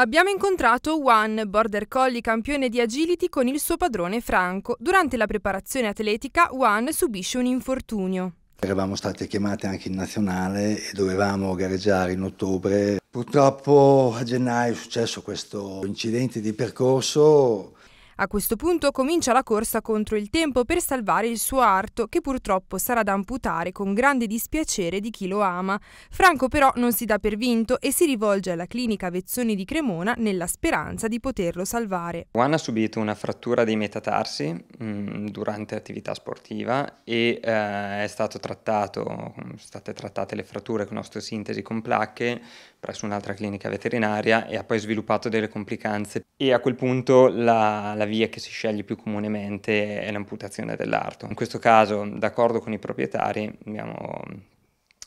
Abbiamo incontrato Juan, border collie campione di agility con il suo padrone Franco. Durante la preparazione atletica Juan subisce un infortunio. Eravamo state chiamate anche in nazionale e dovevamo gareggiare in ottobre. Purtroppo a gennaio è successo questo incidente di percorso a questo punto comincia la corsa contro il tempo per salvare il suo arto, che purtroppo sarà da amputare con grande dispiacere di chi lo ama. Franco però non si dà per vinto e si rivolge alla clinica Vezzoni di Cremona nella speranza di poterlo salvare. Juan ha subito una frattura dei metatarsi mh, mm, durante attività sportiva e eh, è stato trattato, sono state trattate le fratture con ostosintesi con placche presso un'altra clinica veterinaria e ha poi sviluppato delle complicanze e a quel punto la, la via che si sceglie più comunemente è l'amputazione dell'arto. In questo caso, d'accordo con i proprietari, abbiamo mm,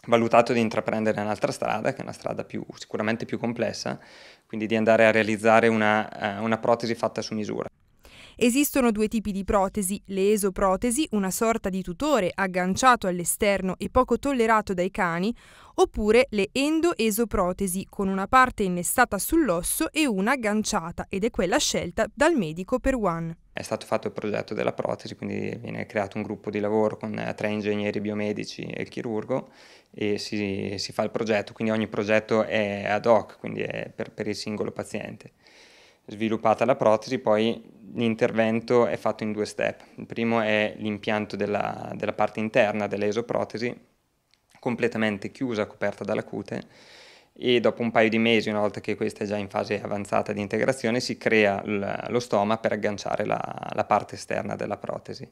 valutato di intraprendere un'altra strada, che è una strada più, sicuramente più complessa, quindi di andare a realizzare una, eh, una protesi fatta su misura. Esistono due tipi di protesi, le esoprotesi, una sorta di tutore agganciato all'esterno e poco tollerato dai cani, oppure le endoesoprotesi, con una parte innestata sull'osso e una agganciata, ed è quella scelta dal medico per One. È stato fatto il progetto della protesi, quindi viene creato un gruppo di lavoro con eh, tre ingegneri biomedici e il chirurgo e si, si fa il progetto, quindi ogni progetto è ad hoc, quindi è per, per il singolo paziente sviluppata la protesi, poi l'intervento è fatto in due step. Il primo è l'impianto della, della parte interna dell'esoprotesi, completamente chiusa, coperta dalla cute, e dopo un paio di mesi, una volta che questa è già in fase avanzata di integrazione, si crea lo stoma per agganciare la, la parte esterna della protesi.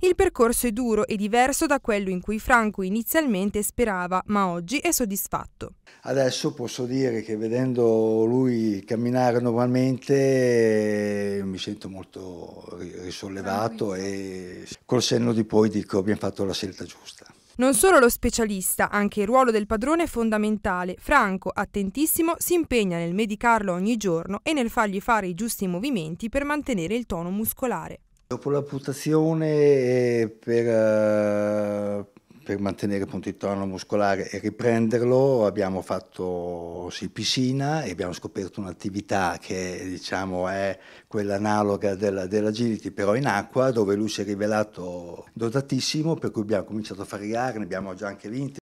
Il percorso è duro e diverso da quello in cui Franco inizialmente sperava, ma oggi è soddisfatto. Adesso posso dire che vedendo lui camminare normalmente eh, mi sento molto risollevato e col senno di poi dico abbiamo fatto la scelta giusta. Non solo lo specialista, anche il ruolo del padrone è fondamentale. Franco, attentissimo, si impegna nel medicarlo ogni giorno e nel fargli fare i giusti movimenti per mantenere il tono muscolare. Dopo l'amputazione per, eh, per, mantenere appunto il tono muscolare e riprenderlo abbiamo fatto sì, piscina e abbiamo scoperto un'attività che diciamo è quella analoga della, dell'agility però in acqua dove lui si è rivelato dotatissimo per cui abbiamo cominciato a fare gare, ne abbiamo già anche vinte.